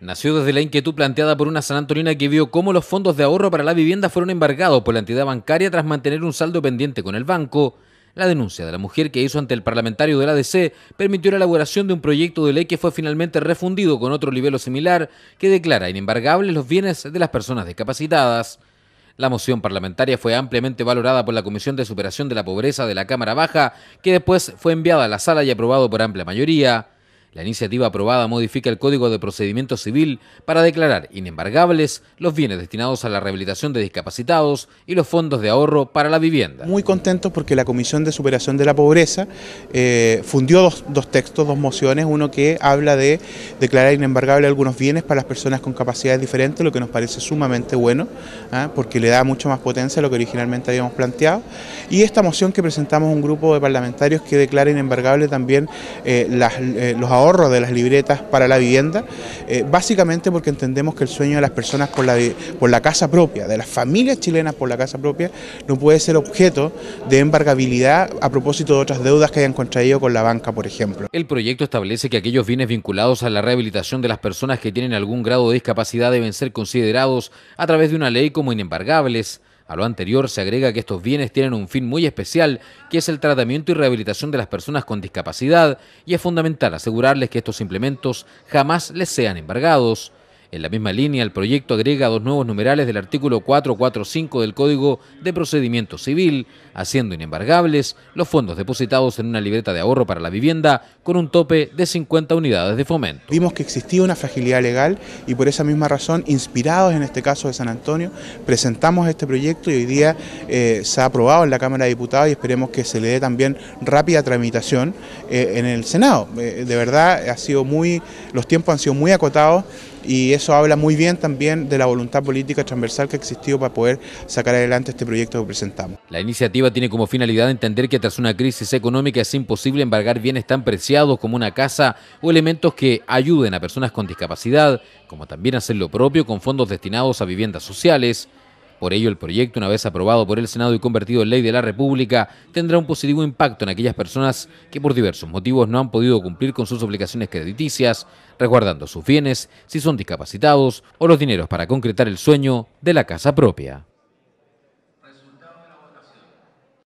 Nació desde la inquietud planteada por una Antonina que vio cómo los fondos de ahorro para la vivienda fueron embargados por la entidad bancaria tras mantener un saldo pendiente con el banco. La denuncia de la mujer que hizo ante el parlamentario del ADC permitió la elaboración de un proyecto de ley que fue finalmente refundido con otro libelo similar que declara inembargables los bienes de las personas discapacitadas. La moción parlamentaria fue ampliamente valorada por la Comisión de Superación de la Pobreza de la Cámara Baja, que después fue enviada a la sala y aprobado por amplia mayoría. La iniciativa aprobada modifica el Código de Procedimiento Civil para declarar inembargables los bienes destinados a la rehabilitación de discapacitados y los fondos de ahorro para la vivienda. Muy contentos porque la Comisión de Superación de la Pobreza eh, fundió dos, textos, dos mociones, uno que habla de declarar inembargable algunos bienes para las personas con capacidades diferentes, lo que nos parece sumamente bueno, ¿ah? porque le da mucho más potencia a lo que originalmente habíamos planteado, y esta moción que presentamos un grupo de parlamentarios que declaren inembargable también eh, eh, los ahorros de las libretas para la vivienda, eh, básicamente porque entendemos que el sueño de las personas por la, por la casa propia, de las familias chilenas por la casa propia, no puede ser objeto de embargabilidad a propósito de otras deudas que hayan contraído con la banca, por ejemplo. El proyecto establece que aquellos bienes vinculados a la rehabilitación de las personas que tienen algún grado de discapacidad deben ser considerados a través de una ley como inembargables a lo anterior se agrega que estos bienes tienen un fin muy especial, que es el tratamiento y rehabilitación de las personas con discapacidad, y es fundamental asegurarles que estos implementos jamás les sean embargados. En la misma línea, el proyecto agrega dos nuevos numerales del artículo 445 del Código de Procedimiento Civil, haciendo inembargables los fondos depositados en una libreta de ahorro para la vivienda con un tope de 50 unidades de fomento. Vimos que existía una fragilidad legal y por esa misma razón, inspirados en este caso de San Antonio, presentamos este proyecto y hoy día eh, se ha aprobado en la Cámara de Diputados y esperemos que se le dé también rápida tramitación eh, en el Senado. Eh, de verdad, ha sido muy, los tiempos han sido muy acotados y eso habla muy bien también de la voluntad política transversal que existió para poder sacar adelante este proyecto que presentamos. La iniciativa tiene como finalidad entender que tras una crisis económica es imposible embargar bienes tan preciados como una casa o elementos que ayuden a personas con discapacidad, como también hacer lo propio con fondos destinados a viviendas sociales, por ello, el proyecto, una vez aprobado por el Senado y convertido en ley de la República, tendrá un positivo impacto en aquellas personas que por diversos motivos no han podido cumplir con sus obligaciones crediticias, resguardando sus bienes si son discapacitados o los dineros para concretar el sueño de la casa propia.